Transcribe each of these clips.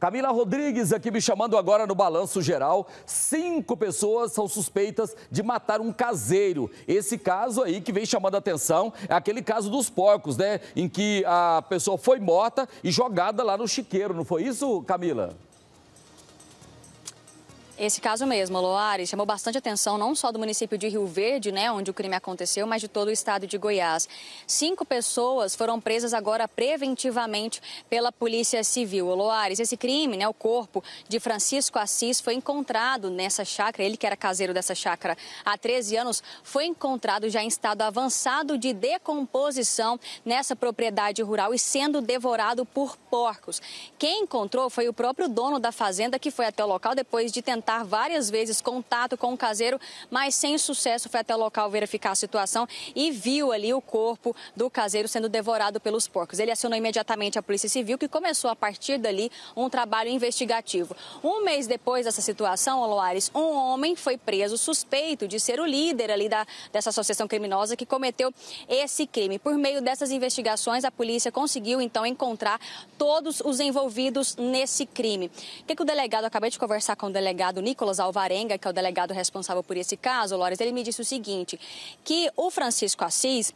Camila Rodrigues aqui me chamando agora no Balanço Geral. Cinco pessoas são suspeitas de matar um caseiro. Esse caso aí que vem chamando a atenção é aquele caso dos porcos, né? Em que a pessoa foi morta e jogada lá no chiqueiro, não foi isso, Camila? Esse caso mesmo, Loares, chamou bastante atenção não só do município de Rio Verde, né, onde o crime aconteceu, mas de todo o estado de Goiás. Cinco pessoas foram presas agora preventivamente pela Polícia Civil. Loares, esse crime, né, o corpo de Francisco Assis foi encontrado nessa chácara, ele que era caseiro dessa chácara há 13 anos, foi encontrado já em estado avançado de decomposição nessa propriedade rural e sendo devorado por porcos. Quem encontrou foi o próprio dono da fazenda que foi até o local depois de tentar tentar várias vezes contato com o caseiro, mas sem sucesso foi até o local verificar a situação e viu ali o corpo do caseiro sendo devorado pelos porcos. Ele acionou imediatamente a Polícia Civil, que começou a partir dali um trabalho investigativo. Um mês depois dessa situação, Loares, um homem foi preso suspeito de ser o líder ali da, dessa associação criminosa que cometeu esse crime. Por meio dessas investigações, a polícia conseguiu então encontrar todos os envolvidos nesse crime. O que, que o delegado, acabei de conversar com o delegado delegado Nicolas Alvarenga, que é o delegado responsável por esse caso, Lores, ele me disse o seguinte, que o Francisco Assis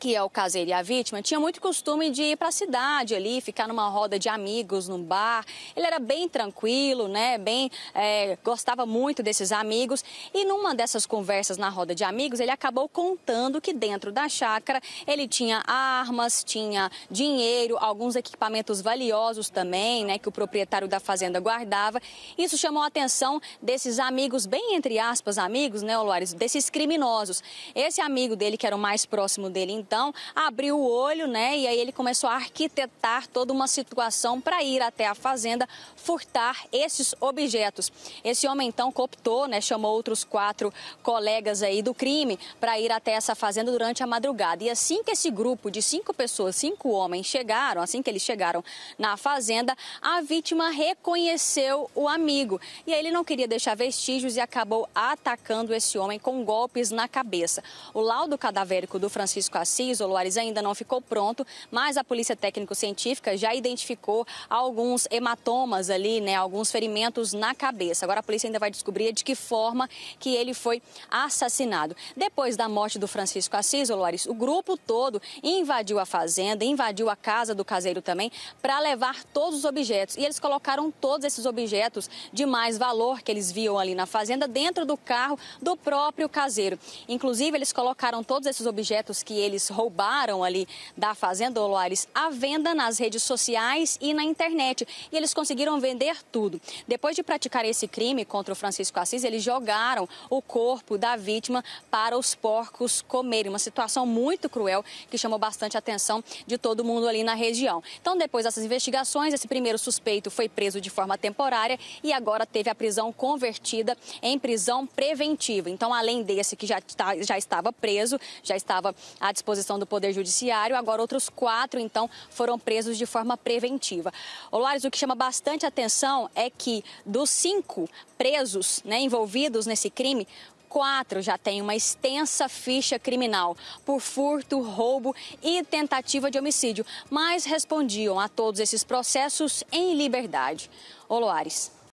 que é o caseiro e a vítima, tinha muito costume de ir para a cidade ali, ficar numa roda de amigos, num bar. Ele era bem tranquilo, né? Bem, é, gostava muito desses amigos. E numa dessas conversas na roda de amigos, ele acabou contando que dentro da chácara ele tinha armas, tinha dinheiro, alguns equipamentos valiosos também, né? Que o proprietário da fazenda guardava. Isso chamou a atenção desses amigos, bem entre aspas, amigos, né, Oluares? Desses criminosos. Esse amigo dele, que era o mais próximo dele, então abriu o olho, né? E aí ele começou a arquitetar toda uma situação para ir até a fazenda furtar esses objetos. Esse homem então cooptou, né? Chamou outros quatro colegas aí do crime para ir até essa fazenda durante a madrugada. E assim que esse grupo de cinco pessoas, cinco homens chegaram, assim que eles chegaram na fazenda, a vítima reconheceu o amigo. E aí ele não queria deixar vestígios e acabou atacando esse homem com golpes na cabeça. O laudo cadavérico do Francisco Assis Assis, o Luares ainda não ficou pronto, mas a Polícia Técnico-Científica já identificou alguns hematomas ali, né, alguns ferimentos na cabeça. Agora a polícia ainda vai descobrir de que forma que ele foi assassinado. Depois da morte do Francisco Assis, o Luares, o grupo todo invadiu a fazenda, invadiu a casa do caseiro também, para levar todos os objetos. E eles colocaram todos esses objetos de mais valor que eles viam ali na fazenda dentro do carro do próprio caseiro. Inclusive, eles colocaram todos esses objetos que eles roubaram ali da Fazenda olores à venda nas redes sociais e na internet. E eles conseguiram vender tudo. Depois de praticar esse crime contra o Francisco Assis, eles jogaram o corpo da vítima para os porcos comerem. Uma situação muito cruel que chamou bastante a atenção de todo mundo ali na região. Então, depois dessas investigações, esse primeiro suspeito foi preso de forma temporária e agora teve a prisão convertida em prisão preventiva. Então, além desse que já, tá, já estava preso, já estava à disposição disposição do Poder Judiciário. Agora, outros quatro, então, foram presos de forma preventiva. Olares, o que chama bastante atenção é que dos cinco presos né, envolvidos nesse crime, quatro já têm uma extensa ficha criminal por furto, roubo e tentativa de homicídio, mas respondiam a todos esses processos em liberdade. Oloares.